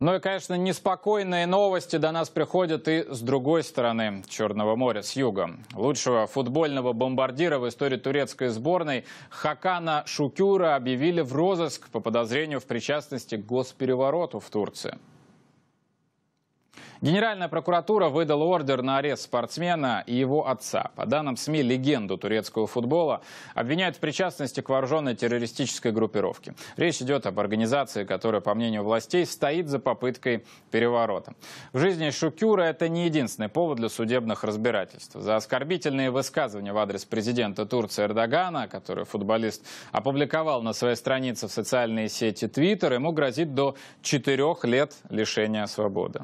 Ну и, конечно, неспокойные новости до нас приходят и с другой стороны Черного моря, с юга. Лучшего футбольного бомбардира в истории турецкой сборной Хакана Шукюра объявили в розыск по подозрению в причастности к госперевороту в Турции. Генеральная прокуратура выдала ордер на арест спортсмена и его отца. По данным СМИ, легенду турецкого футбола обвиняют в причастности к вооруженной террористической группировке. Речь идет об организации, которая, по мнению властей, стоит за попыткой переворота. В жизни Шукюра это не единственный повод для судебных разбирательств. За оскорбительные высказывания в адрес президента Турции Эрдогана, который футболист опубликовал на своей странице в социальной сети Твиттер, ему грозит до четырех лет лишения свободы.